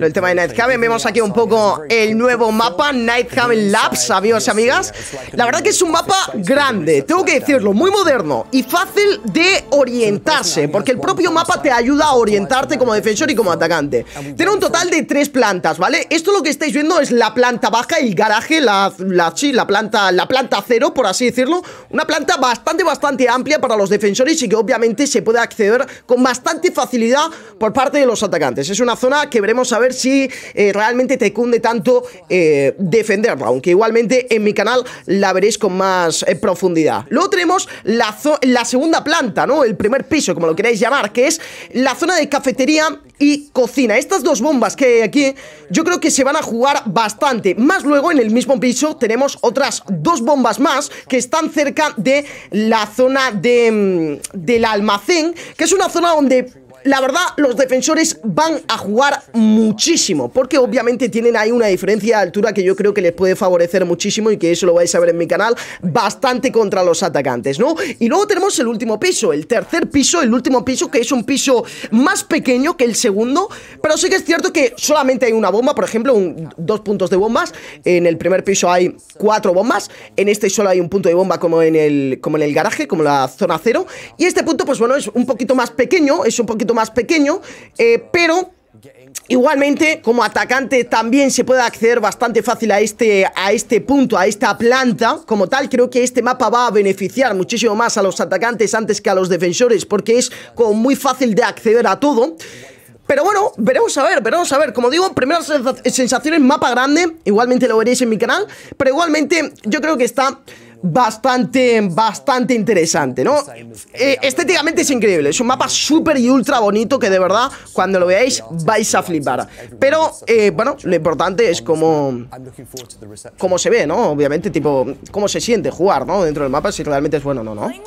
El tema de Nighthaven, vemos aquí un poco el nuevo mapa, Nighthaven Labs, amigos y amigas. La verdad que es un mapa grande, tengo que decirlo, muy moderno y fácil de orientarse, porque el propio mapa te ayuda a orientarte como defensor y como atacante. Tiene un total de tres plantas, ¿vale? Esto lo que estáis viendo es la planta baja, el garaje, la, la, planta, la planta cero, por así decirlo. Una planta bastante, bastante amplia para los defensores y que obviamente se puede acceder con bastante facilidad por parte de los atacantes. Es una zona que veremos a ver ver si eh, realmente te cunde tanto eh, defenderla, aunque igualmente en mi canal la veréis con más eh, profundidad. Luego tenemos la, la segunda planta, ¿no? El primer piso, como lo queráis llamar, que es la zona de cafetería y cocina. Estas dos bombas que hay aquí yo creo que se van a jugar bastante. Más luego en el mismo piso tenemos otras dos bombas más que están cerca de la zona de, mm, del almacén, que es una zona donde... La verdad, los defensores van a jugar mucho muchísimo, porque obviamente tienen ahí una diferencia de altura que yo creo que les puede favorecer muchísimo y que eso lo vais a ver en mi canal, bastante contra los atacantes, ¿no? Y luego tenemos el último piso, el tercer piso, el último piso que es un piso más pequeño que el segundo, pero sí que es cierto que solamente hay una bomba, por ejemplo, dos puntos de bombas, en el primer piso hay cuatro bombas, en este solo hay un punto de bomba como en el, como en el garaje, como la zona cero, y este punto pues bueno es un poquito más pequeño, es un poquito más pequeño, eh, pero Igualmente, como atacante también se puede acceder bastante fácil a este, a este punto, a esta planta. Como tal, creo que este mapa va a beneficiar muchísimo más a los atacantes antes que a los defensores, porque es como muy fácil de acceder a todo. Pero bueno, veremos a ver, veremos a ver Como digo, primeras sensaciones, mapa grande Igualmente lo veréis en mi canal Pero igualmente yo creo que está bastante, bastante interesante, ¿no? Eh, estéticamente es increíble, es un mapa súper y ultra bonito que de verdad, cuando lo veáis, vais a flipar. Pero, eh, bueno, lo importante es como cómo se ve, ¿no? Obviamente, tipo, cómo se siente jugar, ¿no? Dentro del mapa, si realmente es bueno o no, ¿no?